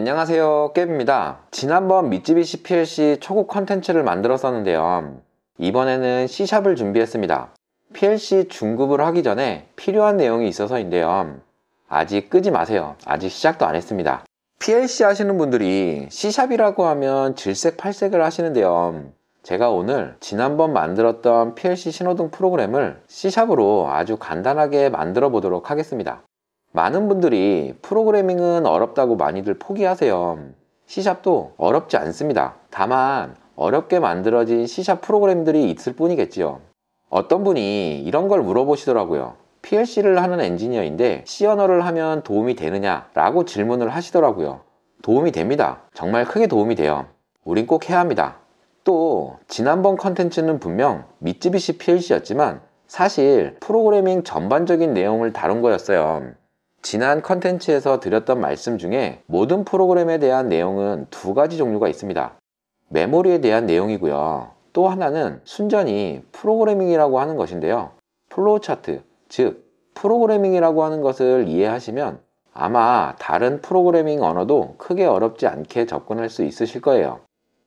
안녕하세요 깨입니다 지난번 미쯔비시 PLC 초급 컨텐츠를 만들었었는데요 이번에는 C샵을 준비했습니다 PLC 중급을 하기 전에 필요한 내용이 있어서인데요 아직 끄지 마세요 아직 시작도 안 했습니다 PLC 하시는 분들이 C샵이라고 하면 질색 팔색을 하시는데요 제가 오늘 지난번 만들었던 PLC 신호등 프로그램을 C샵으로 아주 간단하게 만들어 보도록 하겠습니다 많은 분들이 프로그래밍은 어렵다고 많이들 포기하세요. C샵도 어렵지 않습니다. 다만 어렵게 만들어진 C샵 프로그램들이 있을 뿐이겠지요. 어떤 분이 이런 걸 물어보시더라고요. PLC를 하는 엔지니어인데 C 언어를 하면 도움이 되느냐? 라고 질문을 하시더라고요. 도움이 됩니다. 정말 크게 도움이 돼요. 우린 꼭 해야 합니다. 또 지난번 컨텐츠는 분명 미쯔비시 PLC였지만 사실 프로그래밍 전반적인 내용을 다룬 거였어요. 지난 컨텐츠에서 드렸던 말씀 중에 모든 프로그램에 대한 내용은 두 가지 종류가 있습니다. 메모리에 대한 내용이고요. 또 하나는 순전히 프로그래밍이라고 하는 것인데요. 플로우 차트, 즉 프로그래밍이라고 하는 것을 이해하시면 아마 다른 프로그래밍 언어도 크게 어렵지 않게 접근할 수 있으실 거예요.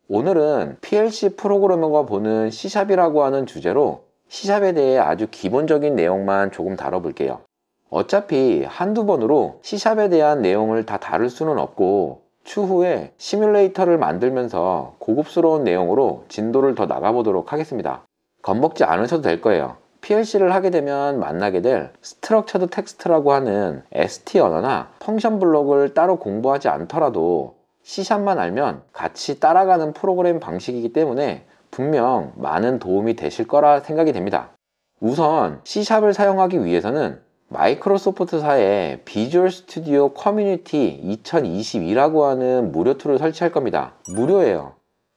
오늘은 PLC 프로그래머가 보는 C샵이라고 하는 주제로 C샵에 대해 아주 기본적인 내용만 조금 다뤄볼게요. 어차피 한두 번으로 C샵에 대한 내용을 다 다룰 수는 없고 추후에 시뮬레이터를 만들면서 고급스러운 내용으로 진도를 더 나가보도록 하겠습니다. 겁먹지 않으셔도 될 거예요. PLC를 하게 되면 만나게 될 스트럭처드 텍스트라고 하는 ST 언어나 펑션 블록을 따로 공부하지 않더라도 C샵만 알면 같이 따라가는 프로그램 방식이기 때문에 분명 많은 도움이 되실 거라 생각이 됩니다. 우선 C샵을 사용하기 위해서는 마이크로소프트사의 비주얼 스튜디오 커뮤니티 2022라고 하는 무료 툴을 설치할 겁니다. 무료예요.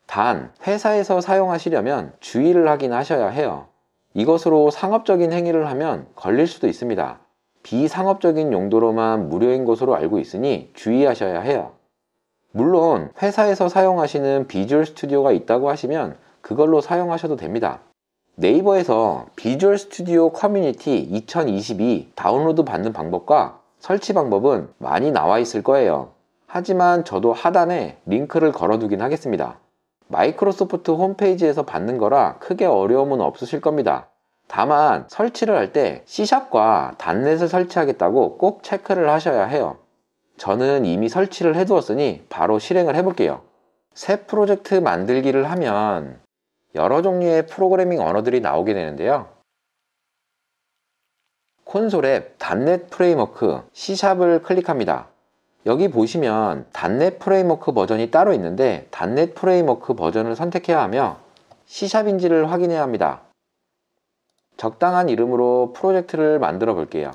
단, 회사에서 사용하시려면 주의를 하긴 하셔야 해요. 이것으로 상업적인 행위를 하면 걸릴 수도 있습니다. 비상업적인 용도로만 무료인 것으로 알고 있으니 주의하셔야 해요. 물론 회사에서 사용하시는 비주얼 스튜디오가 있다고 하시면 그걸로 사용하셔도 됩니다. 네이버에서 비주얼 스튜디오 커뮤니티 2022 다운로드 받는 방법과 설치 방법은 많이 나와 있을 거예요. 하지만 저도 하단에 링크를 걸어두긴 하겠습니다. 마이크로소프트 홈페이지에서 받는 거라 크게 어려움은 없으실 겁니다. 다만 설치를 할 때 C샵과 단넷을 설치하겠다고 꼭 체크를 하셔야 해요. 저는 이미 설치를 해두었으니 바로 실행을 해볼게요. 새 프로젝트 만들기를 하면 여러 종류의 프로그래밍 언어들이 나오게 되는데요. 콘솔의 단넷 프레임워크 C샵을 클릭합니다. 여기 보시면 단넷 프레임워크 버전이 따로 있는데 단넷 프레임워크 버전을 선택해야 하며 C샵인지를 확인해야 합니다. 적당한 이름으로 프로젝트를 만들어 볼게요.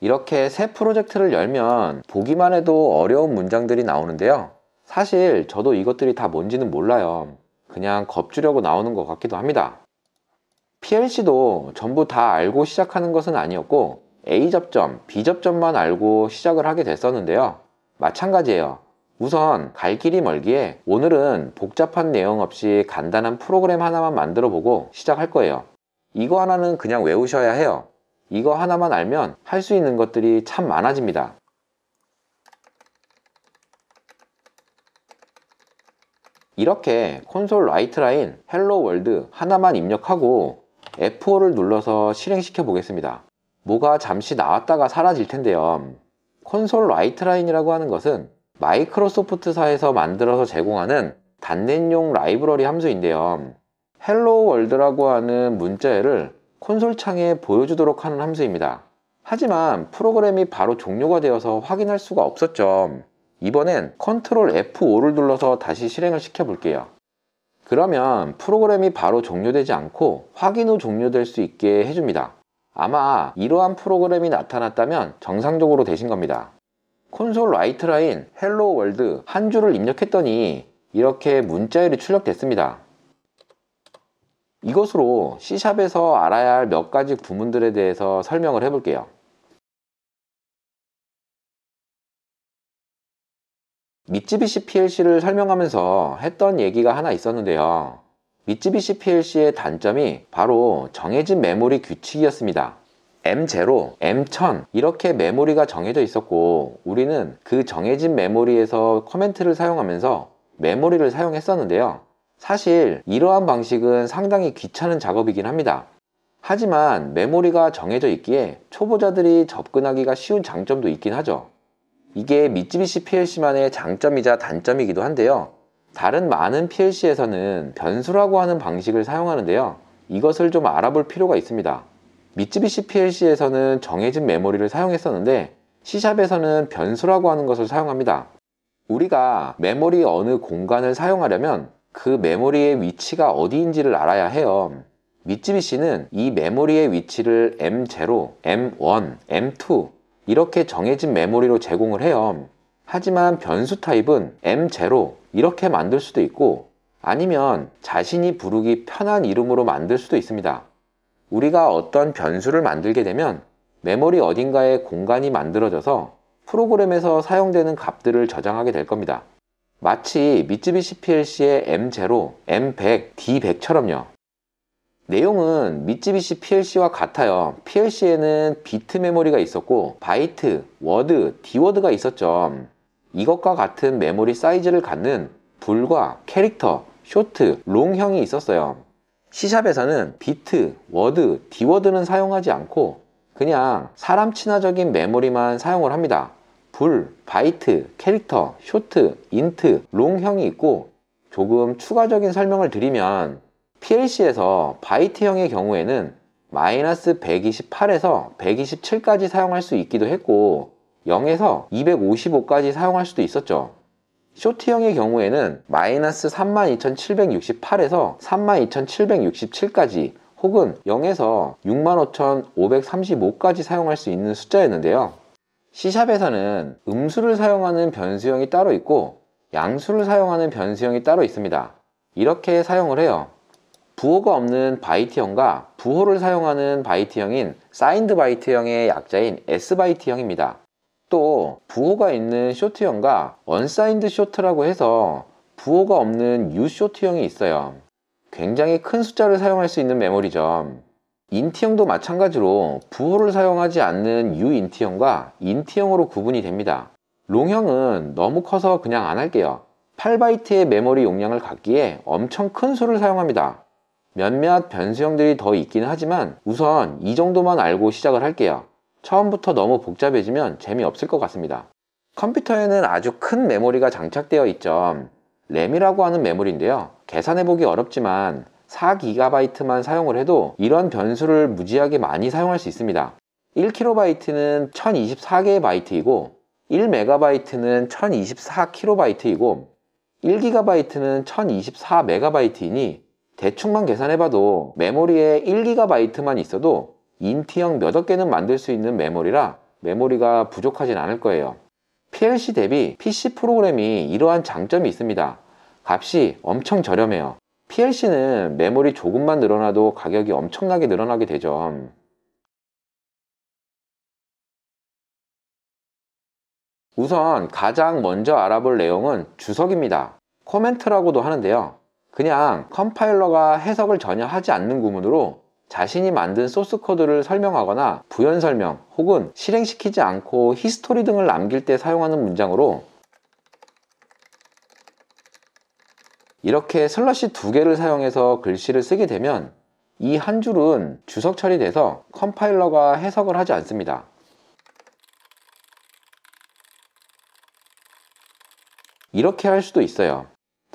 이렇게 새 프로젝트를 열면 보기만 해도 어려운 문장들이 나오는데요. 사실 저도 이것들이 다 뭔지는 몰라요. 그냥 겁주려고 나오는 것 같기도 합니다. PLC도 전부 다 알고 시작하는 것은 아니었고 A 접점, B 접점만 알고 시작을 하게 됐었는데요. 마찬가지예요. 우선 갈 길이 멀기에 오늘은 복잡한 내용 없이 간단한 프로그램 하나만 만들어 보고 시작할 거예요. 이거 하나는 그냥 외우셔야 해요. 이거 하나만 알면 할 수 있는 것들이 참 많아집니다. 이렇게 콘솔 라이트 라인 헬로 월드 하나만 입력하고 F5를 눌러서 실행시켜 보겠습니다. 뭐가 잠시 나왔다가 사라질 텐데요. 콘솔 라이트 라인이라고 하는 것은 마이크로소프트사에서 만들어서 제공하는 단넷용 라이브러리 함수인데요. 헬로 월드라고 하는 문자열을 콘솔 창에 보여주도록 하는 함수입니다. 하지만 프로그램이 바로 종료가 되어서 확인할 수가 없었죠. 이번엔 컨트롤 F5를 눌러서 다시 실행을 시켜 볼게요 그러면 프로그램이 바로 종료되지 않고 확인 후 종료될 수 있게 해줍니다 아마 이러한 프로그램이 나타났다면 정상적으로 되신 겁니다 콘솔 라이트 라인 헬로 월드 한 줄을 입력했더니 이렇게 문자열이 출력됐습니다 이것으로 C샵에서 알아야 할 몇 가지 구문들에 대해서 설명을 해볼게요 미쯔비시 PLC를 설명하면서 했던 얘기가 하나 있었는데요. 미쯔비시 PLC의 단점이 바로 정해진 메모리 규칙이었습니다. M0, M1000 이렇게 메모리가 정해져 있었고 우리는 그 정해진 메모리에서 커멘트를 사용하면서 메모리를 사용했었는데요. 사실 이러한 방식은 상당히 귀찮은 작업이긴 합니다. 하지만 메모리가 정해져 있기에 초보자들이 접근하기가 쉬운 장점도 있긴 하죠. 이게 미쯔비시 PLC만의 장점이자 단점이기도 한데요. 다른 많은 PLC에서는 변수라고 하는 방식을 사용하는데요. 이것을 좀 알아볼 필요가 있습니다. 미쯔비시 PLC에서는 정해진 메모리를 사용했었는데 C샵에서는 변수라고 하는 것을 사용합니다. 우리가 메모리 어느 공간을 사용하려면 그 메모리의 위치가 어디인지를 알아야 해요. 미쯔비시는 이 메모리의 위치를 M0, M1, M2 이렇게 정해진 메모리로 제공을 해요. 하지만 변수 타입은 M0 이렇게 만들 수도 있고 아니면 자신이 부르기 편한 이름으로 만들 수도 있습니다. 우리가 어떤 변수를 만들게 되면 메모리 어딘가에 공간이 만들어져서 프로그램에서 사용되는 값들을 저장하게 될 겁니다. 마치 미쯔비시 PLC의 M0, M100, D100처럼요. 내용은 미쯔비시 PLC와 같아요. PLC에는 비트 메모리가 있었고 바이트, 워드, 디워드가 있었죠. 이것과 같은 메모리 사이즈를 갖는 불과 캐릭터, 쇼트, 롱형이 있었어요. C샵에서는 비트, 워드, 디워드는 사용하지 않고 그냥 사람 친화적인 메모리만 사용을 합니다. 불, 바이트, 캐릭터, 쇼트, 인트, 롱형이 있고 조금 추가적인 설명을 드리면 PLC에서 바이트형의 경우에는 마이너스 128에서 127까지 사용할 수 있기도 했고 0에서 255까지 사용할 수도 있었죠. 쇼트형의 경우에는 마이너스 32,768에서 32,767까지 혹은 0에서 65,535까지 사용할 수 있는 숫자였는데요. C샵에서는 음수를 사용하는 변수형이 따로 있고 양수를 사용하는 변수형이 따로 있습니다. 이렇게 사용을 해요. 부호가 없는 바이트형과 부호를 사용하는 바이트형인 사인드 바이트형의 약자인 S바이트형입니다. 또 부호가 있는 쇼트형과 언사인드 쇼트라고 해서 부호가 없는 U쇼트형이 있어요. 굉장히 큰 숫자를 사용할 수 있는 메모리죠. 인트형도 마찬가지로 부호를 사용하지 않는 U인트형과 인트형으로 구분이 됩니다. 롱형은 너무 커서 그냥 안 할게요. 8바이트의 메모리 용량을 갖기에 엄청 큰 수를 사용합니다. 몇몇 변수형들이 더 있긴 하지만 우선 이 정도만 알고 시작을 할게요. 처음부터 너무 복잡해지면 재미없을 것 같습니다. 컴퓨터에는 아주 큰 메모리가 장착되어 있죠. 램이라고 하는 메모리인데요. 계산해보기 어렵지만 4GB만 사용을 해도 이런 변수를 무지하게 많이 사용할 수 있습니다. 1KB는 1024개의 바이트이고 1MB는 1024KB이고 1GB는 1024MB이니 대충만 계산해봐도 메모리에 1GB만 있어도 인티형 몇억 개는 만들 수 있는 메모리라 메모리가 부족하진 않을 거예요. PLC 대비 PC 프로그램이 이러한 장점이 있습니다. 값이 엄청 저렴해요. PLC는 메모리 조금만 늘어나도 가격이 엄청나게 늘어나게 되죠. 우선 가장 먼저 알아볼 내용은 주석입니다. 코멘트라고도 하는데요. 그냥 컴파일러가 해석을 전혀 하지 않는 구문으로 자신이 만든 소스 코드를 설명하거나 부연 설명 혹은 실행시키지 않고 히스토리 등을 남길 때 사용하는 문장으로 이렇게 슬러시 두 개를 사용해서 글씨를 쓰게 되면 이 한 줄은 주석 처리돼서 컴파일러가 해석을 하지 않습니다. 이렇게 할 수도 있어요.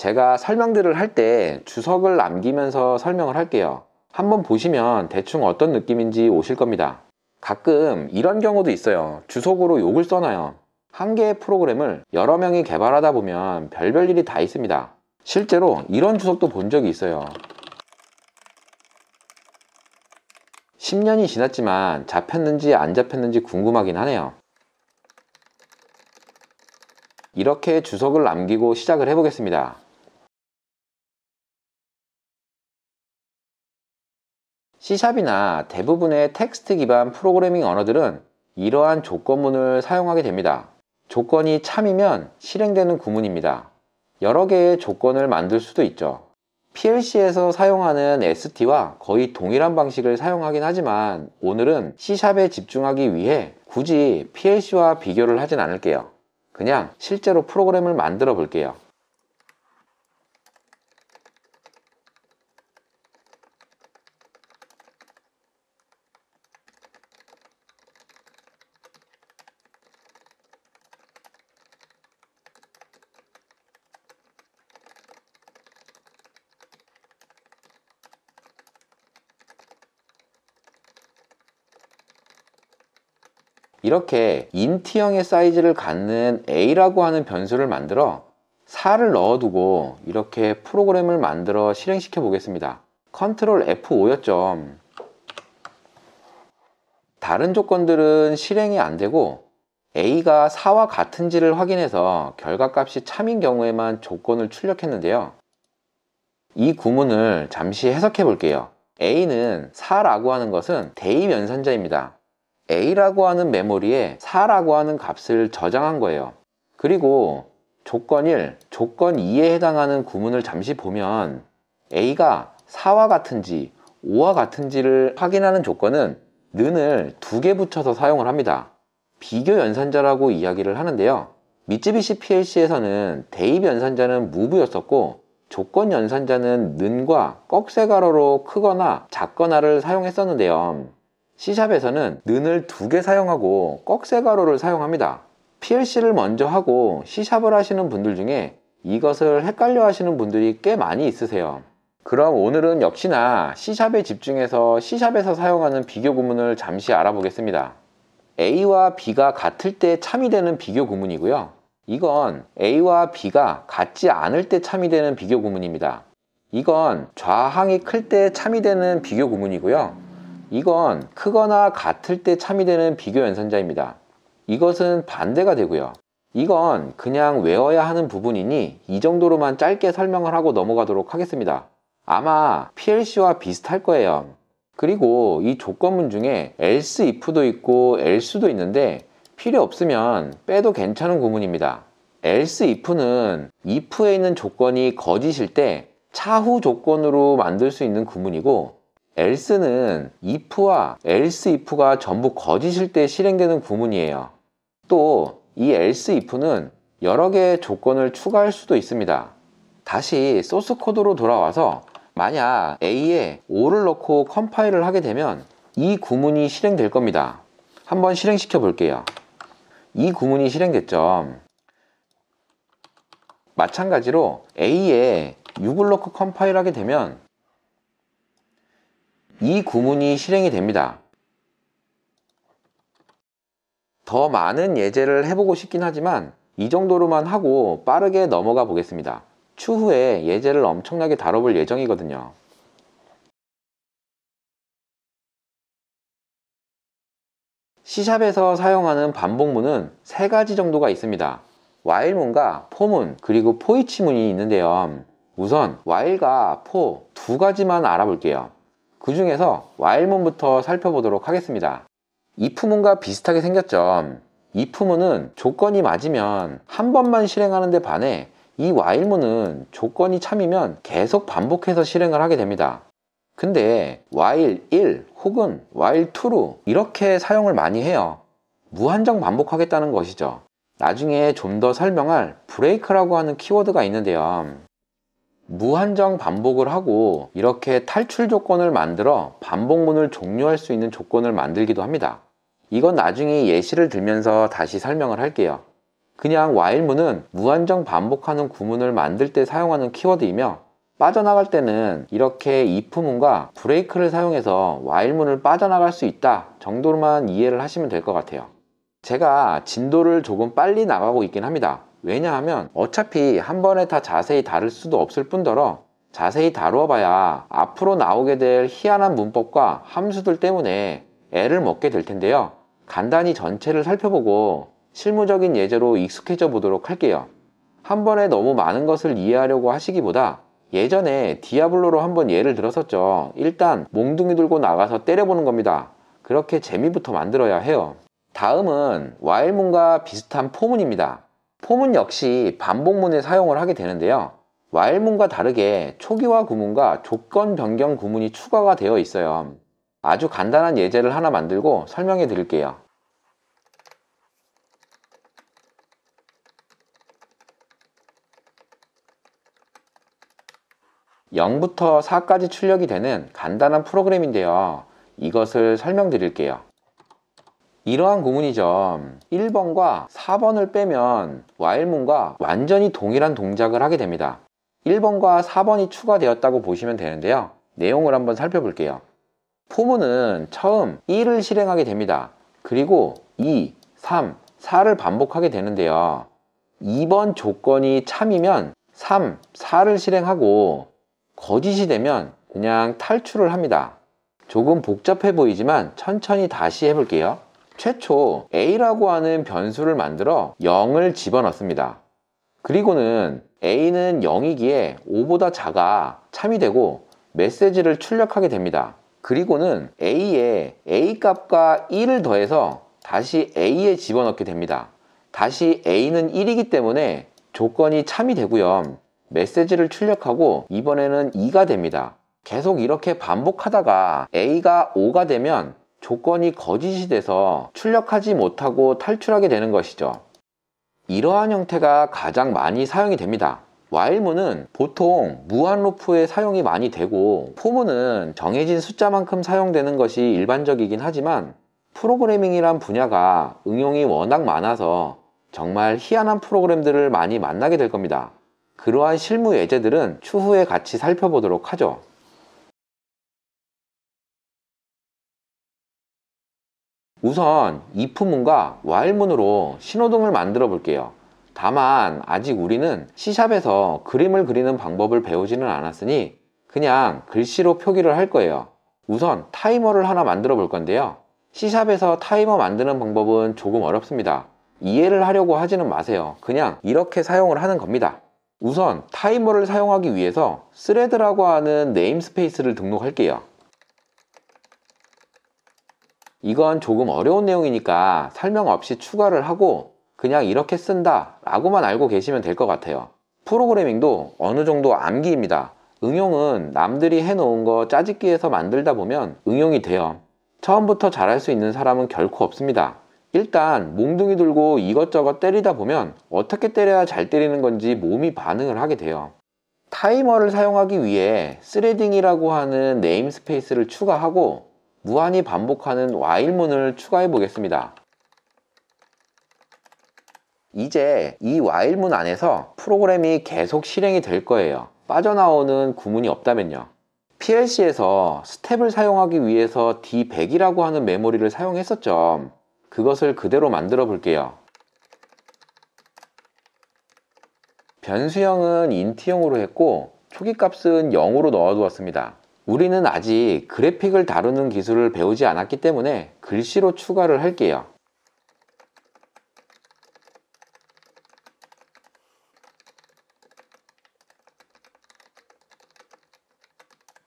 제가 설명들을 할 때 주석을 남기면서 설명을 할게요. 한번 보시면 대충 어떤 느낌인지 오실 겁니다. 가끔 이런 경우도 있어요. 주석으로 욕을 써놔요. 한 개의 프로그램을 여러 명이 개발하다 보면 별별 일이 다 있습니다. 실제로 이런 주석도 본 적이 있어요. 10년이 지났지만 잡혔는지 안 잡혔는지 궁금하긴 하네요. 이렇게 주석을 남기고 시작을 해보겠습니다. C샵이나 대부분의 텍스트 기반 프로그래밍 언어들은 이러한 조건문을 사용하게 됩니다. 조건이 참이면 실행되는 구문입니다. 여러 개의 조건을 만들 수도 있죠. PLC에서 사용하는 ST와 거의 동일한 방식을 사용하긴 하지만 오늘은 C샵에 집중하기 위해 굳이 PLC와 비교를 하진 않을게요. 그냥 실제로 프로그램을 만들어 볼게요. 이렇게 인티형의 사이즈를 갖는 a라고 하는 변수를 만들어 4를 넣어두고 이렇게 프로그램을 만들어 실행시켜 보겠습니다. 컨트롤 F5였죠. 다른 조건들은 실행이 안 되고 a가 4와 같은지를 확인해서 결과값이 참인 경우에만 조건을 출력했는데요. 이 구문을 잠시 해석해 볼게요. a는 4라고 하는 것은 대입 연산자입니다. A라고 하는 메모리에 4라고 하는 값을 저장한 거예요. 그리고 조건 1, 조건 2에 해당하는 구문을 잠시 보면 A가 4와 같은지 5와 같은지를 확인하는 조건은 는을 두 개 붙여서 사용을 합니다. 비교 연산자라고 이야기를 하는데요. 미쯔비시 PLC에서는 대입 연산자는 무브였었고 조건 연산자는 는과 꺽쇠 가로로 크거나 작거나를 사용했었는데요. C샵에서는 는을 두 개 사용하고 꺽쇠 가로를 사용합니다. PLC를 먼저 하고 C샵을 하시는 분들 중에 이것을 헷갈려 하시는 분들이 꽤 많이 있으세요. 그럼 오늘은 역시나 C샵에 집중해서 C샵에서 사용하는 비교 구문을 잠시 알아보겠습니다. A와 B가 같을 때 참이 되는 비교 구문이고요. 이건 A와 B가 같지 않을 때 참이 되는 비교 구문입니다. 이건 좌항이 클 때 참이 되는 비교 구문이고요. 이건 크거나 같을 때 참이 되는 비교 연산자입니다. 이것은 반대가 되고요. 이건 그냥 외워야 하는 부분이니 이 정도로만 짧게 설명을 하고 넘어가도록 하겠습니다. 아마 PLC와 비슷할 거예요. 그리고 이 조건문 중에 else if도 있고 else도 있는데 필요 없으면 빼도 괜찮은 구문입니다. else if는 if에 있는 조건이 거짓일 때 차후 조건으로 만들 수 있는 구문이고 else는 if와 else if가 전부 거짓일 때 실행되는 구문이에요. 또 이 else if는 여러 개의 조건을 추가할 수도 있습니다. 다시 소스 코드로 돌아와서 만약 A에 5를 넣고 컴파일을 하게 되면 이 구문이 실행될 겁니다. 한번 실행시켜 볼게요. 이 구문이 실행됐죠. 마찬가지로 A에 6을 넣고 컴파일하게 되면 이 구문이 실행이 됩니다. 더 많은 예제를 해보고 싶긴 하지만 이 정도로만 하고 빠르게 넘어가 보겠습니다. 추후에 예제를 엄청나게 다뤄볼 예정이거든요. 시샵에서 사용하는 반복문은 세 가지 정도가 있습니다. 와일문과포문 그리고 포이치문이 있는데요. 우선 와일과포두 가지만 알아볼게요. 그 중에서 와일문부터 살펴보도록 하겠습니다. 이프문과 비슷하게 생겼죠. 이프문은 조건이 맞으면 한 번만 실행하는데 반해 이 while문은 조건이 참이면 계속 반복해서 실행을 하게 됩니다. 근데 while 1 혹은 while 2로 이렇게 사용을 많이 해요. 무한정 반복하겠다는 것이죠. 나중에 좀 더 설명할 브레이크라고 하는 키워드가 있는데요. 무한정 반복을 하고 이렇게 탈출 조건을 만들어 반복문을 종료할 수 있는 조건을 만들기도 합니다. 이건 나중에 예시를 들면서 다시 설명을 할게요. 그냥 while문은 무한정 반복하는 구문을 만들 때 사용하는 키워드이며 빠져나갈 때는 이렇게 if문과 b r e a k 를 사용해서 while문을 빠져나갈 수 있다 정도로만 이해를 하시면 될 것 같아요. 제가 진도를 조금 빨리 나가고 있긴 합니다. 왜냐하면 어차피 한 번에 다 자세히 다룰 수도 없을 뿐더러 자세히 다루어봐야 앞으로 나오게 될 희한한 문법과 함수들 때문에 애를 먹게 될 텐데요. 간단히 전체를 살펴보고 실무적인 예제로 익숙해져 보도록 할게요. 한 번에 너무 많은 것을 이해하려고 하시기보다 예전에 디아블로로 한번 예를 들었었죠. 일단 몽둥이 들고 나가서 때려보는 겁니다. 그렇게 재미부터 만들어야 해요. 다음은 와일문과 비슷한 포문입니다. 포문 역시 반복문에 사용을 하게 되는데요. 와일문과 다르게 초기화 구문과 조건 변경 구문이 추가가 되어 있어요. 아주 간단한 예제를 하나 만들고 설명해 드릴게요. 0부터 4까지 출력이 되는 간단한 프로그램인데요. 이것을 설명드릴게요. 이러한 구문이점 1번과 4번을 빼면 와일문과 완전히 동일한 동작을 하게 됩니다. 1번과 4번이 추가되었다고 보시면 되는데요. 내용을 한번 살펴볼게요. 포문은 처음 1을 실행하게 됩니다. 그리고 2, 3, 4를 반복하게 되는데요. 2번 조건이 참이면 3, 4를 실행하고 거짓이 되면 그냥 탈출을 합니다. 조금 복잡해 보이지만 천천히 다시 해볼게요. 최초 a라고 하는 변수를 만들어 0을 집어넣습니다. 그리고는 a는 0이기에 5보다 작아 참이 되고 메시지를 출력하게 됩니다. 그리고는 a에 a 값과 1을 더해서 다시 a에 집어넣게 됩니다. 다시 a는 1이기 때문에 조건이 참이 되고요. 메시지를 출력하고 이번에는 2가 됩니다. 계속 이렇게 반복하다가 a가 5가 되면 조건이 거짓이 돼서 출력하지 못하고 탈출하게 되는 것이죠. 이러한 형태가 가장 많이 사용이 됩니다. 와일문은 보통 무한로프에 사용이 많이 되고 포문은 정해진 숫자만큼 사용되는 것이 일반적이긴 하지만 프로그래밍이란 분야가 응용이 워낙 많아서 정말 희한한 프로그램들을 많이 만나게 될 겁니다. 그러한 실무 예제들은 추후에 같이 살펴보도록 하죠. 우선 i f 문과 w h i l e 문으로 신호등을 만들어 볼게요. 다만 아직 우리는 C샵에서 그림을 그리는 방법을 배우지는 않았으니 그냥 글씨로 표기를 할 거예요. 우선 타이머를 하나 만들어 볼 건데요. C샵에서 타이머 만드는 방법은 조금 어렵습니다. 이해를 하려고 하지는 마세요. 그냥 이렇게 사용을 하는 겁니다. 우선 타이머를 사용하기 위해서 스레드라고 하는 네임스페이스를 등록할게요. 이건 조금 어려운 내용이니까 설명 없이 추가를 하고 그냥 이렇게 쓴다 라고만 알고 계시면 될 것 같아요. 프로그래밍도 어느 정도 암기입니다. 응용은 남들이 해놓은 거 짜집기해서 만들다 보면 응용이 돼요. 처음부터 잘할 수 있는 사람은 결코 없습니다. 일단 몽둥이 들고 이것저것 때리다 보면 어떻게 때려야 잘 때리는 건지 몸이 반응을 하게 돼요. 타이머를 사용하기 위해 스레딩이라고 하는 네임스페이스를 추가하고 무한히 반복하는 while문을 추가해 보겠습니다. 이제 이 while문 안에서 프로그램이 계속 실행이 될 거예요. 빠져나오는 구문이 없다면요. PLC에서 스텝을 사용하기 위해서 D100이라고 하는 메모리를 사용했었죠. 그것을 그대로 만들어 볼게요. 변수형은 인트형으로 했고 초기 값은 0으로 넣어 두었습니다. 우리는 아직 그래픽을 다루는 기술을 배우지 않았기 때문에 글씨로 추가를 할게요.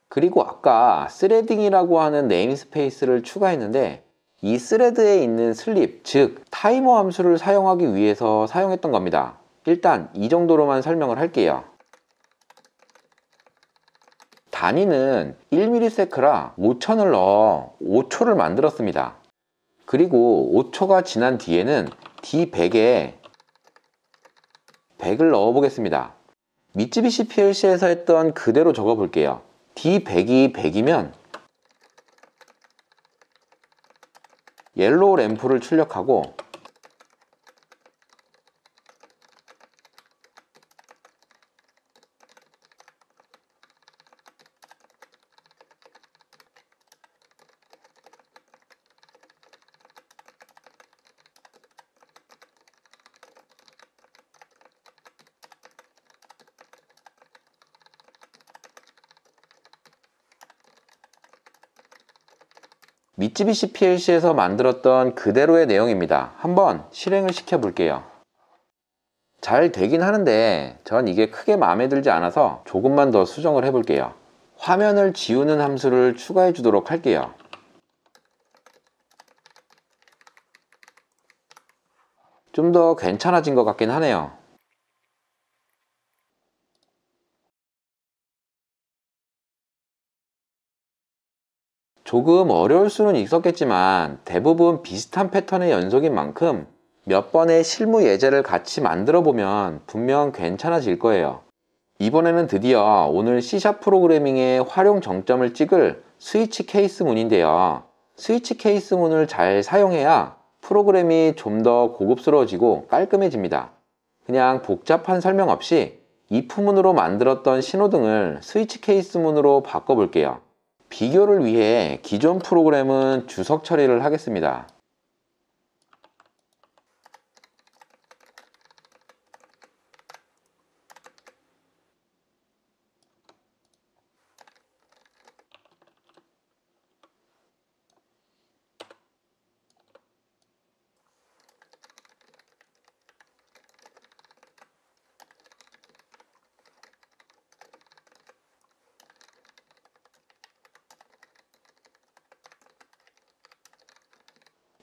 그리고 아까 스레딩이라고 하는 네임스페이스를 추가했는데 이 스레드에 있는 슬립, 즉 타이머 함수를 사용하기 위해서 사용했던 겁니다. 일단 이 정도로만 설명을 할게요. 단위는 1ms라 5 0 0 0을 넣어 5초를 만들었습니다. 그리고 5초가 지난 뒤에는 D100에 100을 넣어 보겠습니다. 미쯔비시 PLC에서 했던 그대로 적어 볼게요. D100이 100이면 옐로우 램프를 출력하고 미쯔비시 PLC에서 만들었던 그대로의 내용입니다. 한번 실행을 시켜 볼게요. 잘 되긴 하는데 전 이게 크게 마음에 들지 않아서 조금만 더 수정을 해 볼게요. 화면을 지우는 함수를 추가해 주도록 할게요. 좀 더 괜찮아진 것 같긴 하네요. 조금 어려울 수는 있었겠지만 대부분 비슷한 패턴의 연속인 만큼 몇 번의 실무 예제를 같이 만들어 보면 분명 괜찮아질 거예요. 이번에는 드디어 오늘 C샵 프로그래밍의 활용 정점을 찍을 스위치 케이스 문인데요. 스위치 케이스 문을 잘 사용해야 프로그램이 좀 더 고급스러워지고 깔끔해집니다. 그냥 복잡한 설명 없이 이프문으로 만들었던 신호등을 스위치 케이스 문으로 바꿔볼게요. 비교를 위해 기존 프로그램은 주석 처리를 하겠습니다.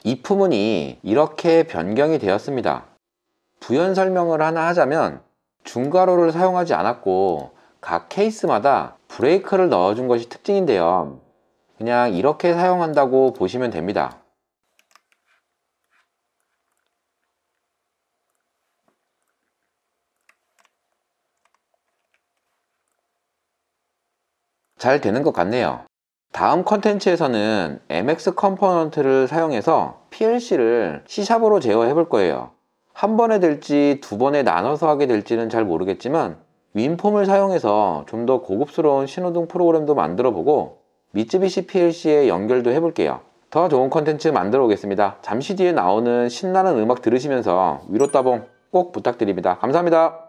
이 품은이 이렇게 변경이 되었습니다. 부연 설명을 하나 하자면 중괄호를 사용하지 않았고 각 케이스마다 브레이크를 넣어준 것이 특징인데요. 그냥 이렇게 사용한다고 보시면 됩니다. 잘 되는 것 같네요. 다음 컨텐츠에서는 MX 컴포넌트를 사용해서 PLC를 C샵으로 제어해 볼 거예요. 한 번에 될지 두 번에 나눠서 하게 될지는 잘 모르겠지만 윈폼을 사용해서 좀 더 고급스러운 신호등 프로그램도 만들어 보고 미쯔비시 PLC에 연결도 해볼게요. 더 좋은 컨텐츠 만들어 오겠습니다. 잠시 뒤에 나오는 신나는 음악 들으시면서 위로 따봉 꼭 부탁드립니다. 감사합니다.